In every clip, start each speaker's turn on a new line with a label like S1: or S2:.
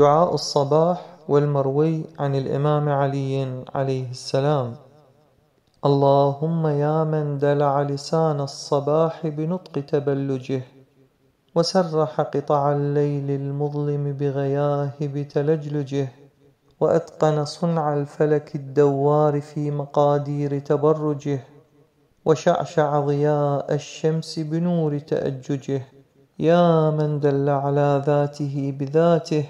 S1: دعاء الصباح والمروي عن الإمام علي عليه السلام اللهم يا من دلع لسان الصباح بنطق تبلجه وسرح قطع الليل المظلم بغياهب تلجلجه وأتقن صنع الفلك الدوار في مقادير تبرجه وشعشع ضياء الشمس بنور تأججه يا من دل على ذاته بذاته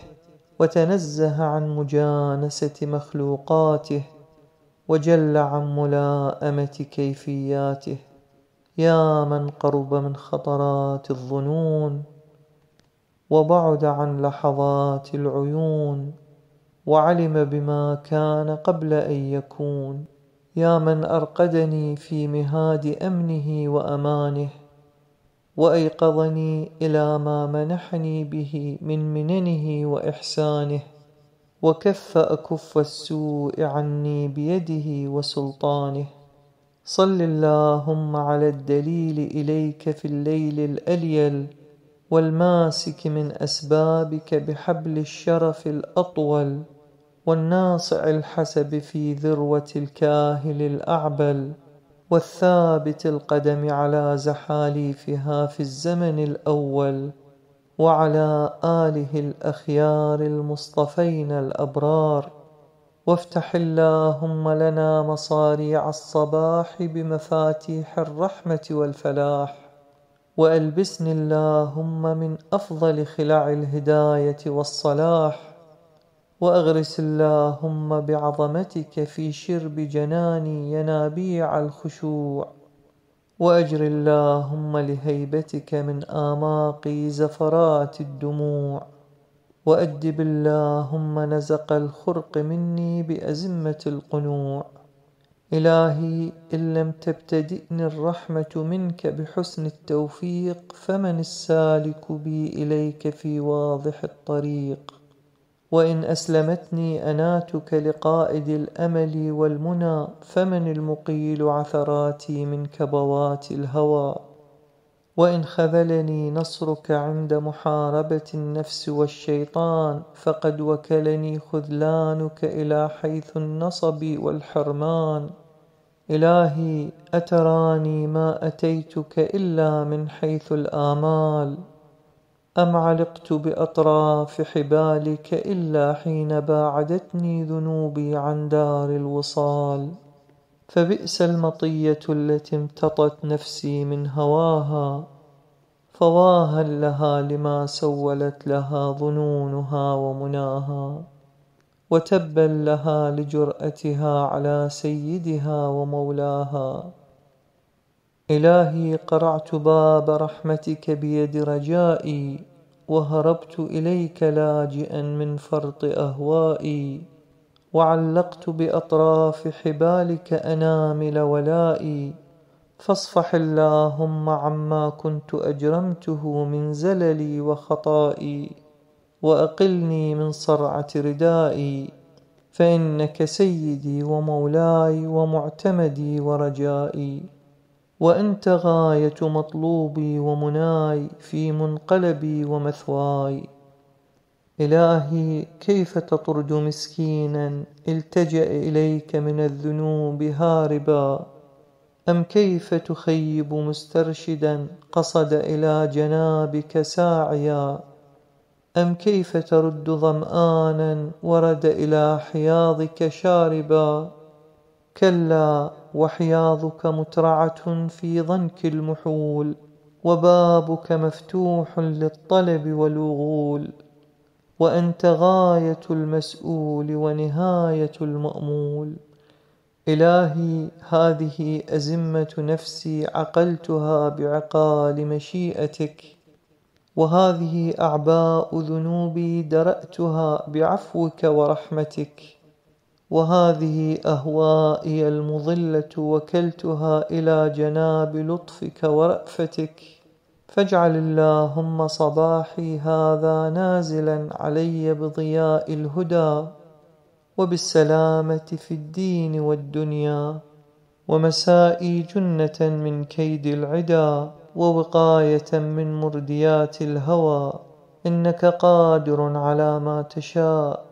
S1: وتنزه عن مجانسة مخلوقاته وجل عن ملاءمة كيفياته يا من قرب من خطرات الظنون وبعد عن لحظات العيون وعلم بما كان قبل أن يكون يا من أرقدني في مهاد أمنه وأمانه وايقظني الى ما منحني به من مننه واحسانه وكف اكف السوء عني بيده وسلطانه صل اللهم على الدليل اليك في الليل الاليل والماسك من اسبابك بحبل الشرف الاطول والناصع الحسب في ذروه الكاهل الاعبل والثابت القدم على زحاليفها في الزمن الأول وعلى آله الأخيار المصطفين الأبرار وافتح اللهم لنا مصاريع الصباح بمفاتيح الرحمة والفلاح وألبسني اللهم من أفضل خلع الهداية والصلاح وأغرس اللهم بعظمتك في شرب جناني ينابيع الخشوع وأجر اللهم لهيبتك من آماقي زفرات الدموع وأدب اللهم نزق الخرق مني بأزمة القنوع إلهي إن لم تبتدئني الرحمة منك بحسن التوفيق فمن السالك بي إليك في واضح الطريق وإن أسلمتني أناتك لقائد الأمل والمنى فمن المقيل عثراتي من كبوات الهوى وإن خذلني نصرك عند محاربة النفس والشيطان فقد وكلني خذلانك إلى حيث النصب والحرمان إلهي أتراني ما أتيتك إلا من حيث الآمال أم علقت بأطراف حبالك إلا حين باعدتني ذنوبي عن دار الوصال فبئس المطية التي امتطت نفسي من هواها فواها لها لما سولت لها ظنونها ومناها وتبا لها لجرأتها على سيدها ومولاها إلهي قرعت باب رحمتك بيد رجائي وهربت إليك لاجئا من فرط أهوائي وعلقت بأطراف حبالك أنامل ولائي فاصفح اللهم عما كنت أجرمته من زللي وخطائي وأقلني من صرعة ردائي فإنك سيدي ومولاي ومعتمدي ورجائي وأنت غاية مطلوبي ومناي في منقلبي ومثواي إلهي كيف تطرد مسكينا التجأ إليك من الذنوب هاربا أم كيف تخيب مسترشدا قصد إلى جنابك ساعيا أم كيف ترد ظمآنا ورد إلى حياضك شاربا كلا وحياضك مترعة في ضنك المحول وبابك مفتوح للطلب والوغول وأنت غاية المسؤول ونهاية المأمول إلهي هذه أزمة نفسي عقلتها بعقال مشيئتك وهذه أعباء ذنوبي درأتها بعفوك ورحمتك وهذه اهوائي المضله وكلتها الى جناب لطفك ورافتك فاجعل اللهم صباحي هذا نازلا علي بضياء الهدى وبالسلامه في الدين والدنيا ومسائي جنه من كيد العدا ووقايه من مرديات الهوى انك قادر على ما تشاء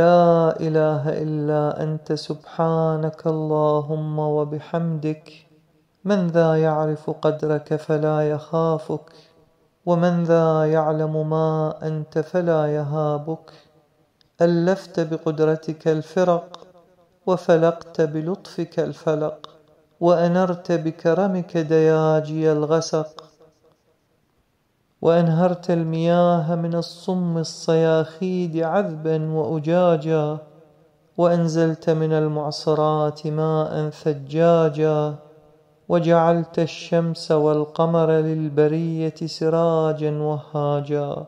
S1: لا إله إلا أنت سبحانك اللهم وبحمدك من ذا يعرف قدرك فلا يخافك ومن ذا يعلم ما أنت فلا يهابك ألفت بقدرتك الفرق وفلقت بلطفك الفلق وأنرت بكرمك دياجي الغسق وأنهرت المياه من الصم الصياخيد عذبا وأجاجا وأنزلت من المعصرات ماء ثجاجا وجعلت الشمس والقمر للبرية سراجا وهاجا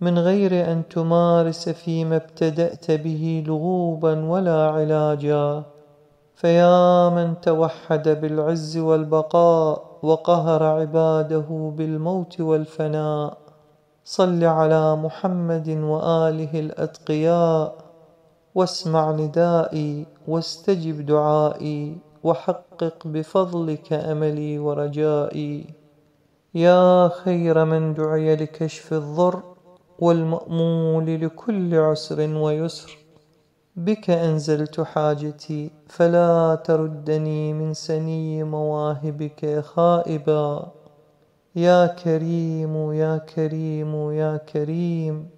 S1: من غير أن تمارس فيما ابتدأت به لغوبا ولا علاجا فيا من توحد بالعز والبقاء وقهر عباده بالموت والفناء صل على محمد واله الاتقياء واسمع ندائي واستجب دعائي وحقق بفضلك املي ورجائي يا خير من دعي لكشف الضر والمامول لكل عسر ويسر بك أنزلت حاجتي فلا تردني من سني مواهبك خائبا يا كريم يا كريم يا كريم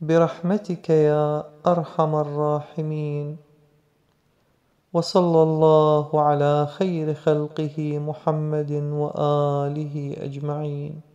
S1: برحمتك يا أرحم الراحمين وصلى الله على خير خلقه محمد وآله أجمعين